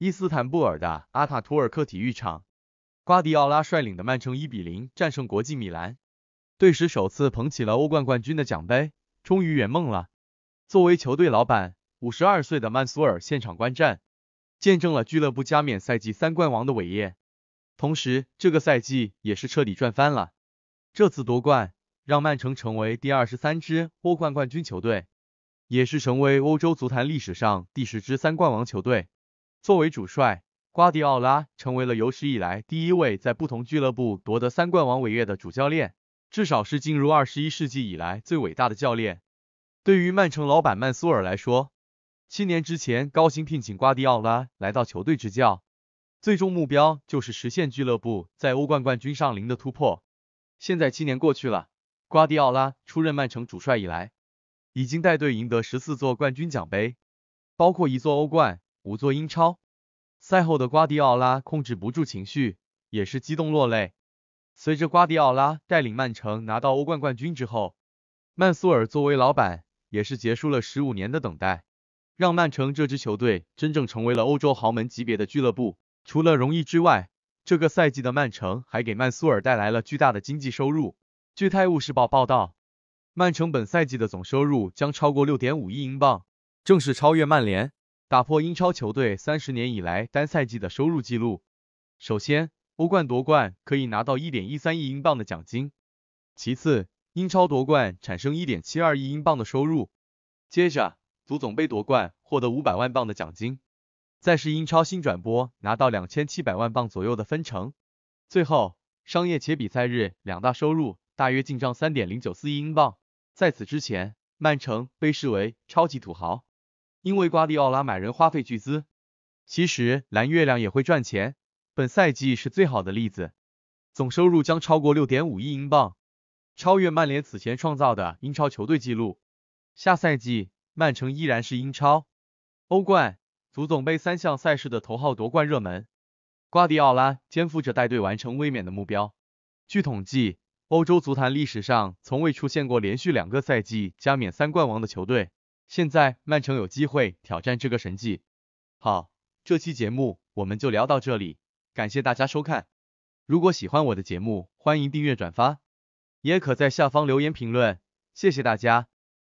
伊斯坦布尔的阿塔图尔克体育场，瓜迪奥拉率领的曼城一比零战胜国际米兰，队史首次捧起了欧冠冠军的奖杯，终于圆梦了。作为球队老板，五十二岁的曼苏尔现场观战，见证了俱乐部加冕赛季三冠王的伟业。同时，这个赛季也是彻底赚翻了。这次夺冠，让曼城成为第二十三支欧冠冠军球队，也是成为欧洲足坛历史上第十支三冠王球队。作为主帅，瓜迪奥拉成为了有史以来第一位在不同俱乐部夺得三冠王伟业的主教练，至少是进入二十一世纪以来最伟大的教练。对于曼城老板曼苏尔来说，七年之前高薪聘请瓜迪奥拉来到球队执教，最终目标就是实现俱乐部在欧冠冠军上零的突破。现在七年过去了，瓜迪奥拉出任曼城主帅以来，已经带队赢得十四座冠军奖杯，包括一座欧冠。五座英超赛后的瓜迪奥拉控制不住情绪，也是激动落泪。随着瓜迪奥拉带领曼城拿到欧冠冠军之后，曼苏尔作为老板也是结束了十五年的等待，让曼城这支球队真正成为了欧洲豪门级别的俱乐部。除了荣誉之外，这个赛季的曼城还给曼苏尔带来了巨大的经济收入。据《泰晤士报》报道，曼城本赛季的总收入将超过六点五亿英镑，正式超越曼联。打破英超球队三十年以来单赛季的收入记录。首先，欧冠夺冠可以拿到一点一三亿英镑的奖金；其次，英超夺冠产生一点七二亿英镑的收入；接着，足总杯夺冠获得五百万镑的奖金；再是英超新转播拿到两千七百万镑左右的分成；最后，商业且比赛日两大收入大约进账三点零九四亿英镑。在此之前，曼城被视为超级土豪。因为瓜迪奥拉买人花费巨资，其实蓝月亮也会赚钱，本赛季是最好的例子，总收入将超过六点五亿英镑，超越曼联此前创造的英超球队纪录。下赛季，曼城依然是英超、欧冠、足总杯三项赛事的头号夺冠热门，瓜迪奥拉肩负着带队完成卫冕的目标。据统计，欧洲足坛历史上从未出现过连续两个赛季加冕三冠王的球队。现在曼城有机会挑战这个神迹。好，这期节目我们就聊到这里，感谢大家收看。如果喜欢我的节目，欢迎订阅转发，也可在下方留言评论。谢谢大家。